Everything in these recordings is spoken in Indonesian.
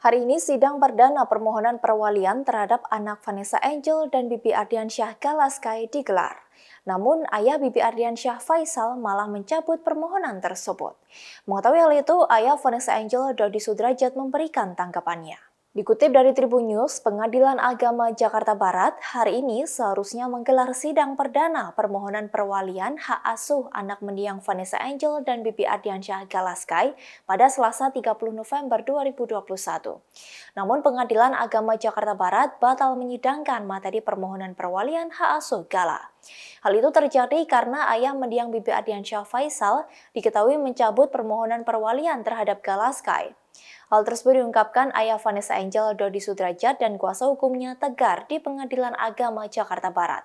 Hari ini sidang perdana permohonan perwalian terhadap anak Vanessa Angel dan Bibi Ardiansyah Galaskai digelar. Namun ayah Bibi Ardiansyah Faisal malah mencabut permohonan tersebut. Mengetahui hal itu, ayah Vanessa Angel Dodi Sudrajat memberikan tanggapannya. Dikutip dari Tribun News, Pengadilan Agama Jakarta Barat hari ini seharusnya menggelar sidang perdana permohonan perwalian hak asuh anak mendiang Vanessa Angel dan Bibi Ardiansyah Galaskai pada Selasa 30 November 2021. Namun Pengadilan Agama Jakarta Barat batal menyidangkan materi permohonan perwalian hak asuh Gala. Hal itu terjadi karena ayah mendiang Bibi Ardiansyah Faisal diketahui mencabut permohonan perwalian terhadap Galaskai. Hal tersebut diungkapkan ayah Vanessa Angel, Dodi Sudrajat, dan kuasa hukumnya Tegar di Pengadilan Agama Jakarta Barat.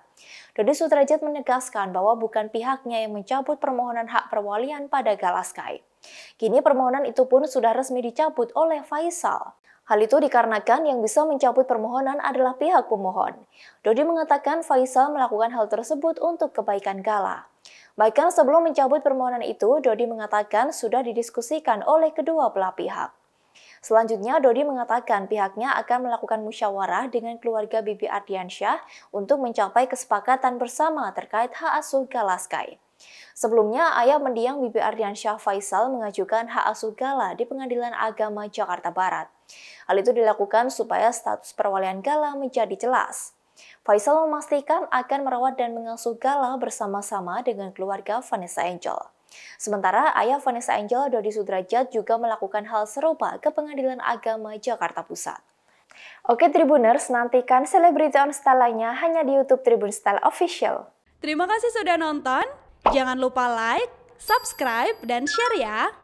Dodi Sudrajat menegaskan bahwa bukan pihaknya yang mencabut permohonan hak perwalian pada Galaskai. Kini permohonan itu pun sudah resmi dicabut oleh Faisal. Hal itu dikarenakan yang bisa mencabut permohonan adalah pihak pemohon. Dodi mengatakan Faisal melakukan hal tersebut untuk kebaikan Gala. Bahkan sebelum mencabut permohonan itu, Dodi mengatakan sudah didiskusikan oleh kedua belah pihak. Selanjutnya, Dodi mengatakan pihaknya akan melakukan musyawarah dengan keluarga Bibi Ardiansyah untuk mencapai kesepakatan bersama terkait hak asuh Galaskai. Sebelumnya, ayah mendiang Bibi Ardiansyah Faisal mengajukan hak asuh Gala di Pengadilan Agama Jakarta Barat. Hal itu dilakukan supaya status perwalian Gala menjadi jelas. Faisal memastikan akan merawat dan mengasuh Gala bersama-sama dengan keluarga Vanessa Angel. Sementara ayah Vanessa Angel, Dodi Sudrajat juga melakukan hal serupa ke Pengadilan Agama Jakarta Pusat. Oke Tribuners, nantikan selebriti on style lainnya hanya di YouTube Tribun Style Official. Terima kasih sudah nonton. Jangan lupa like, subscribe, dan share ya.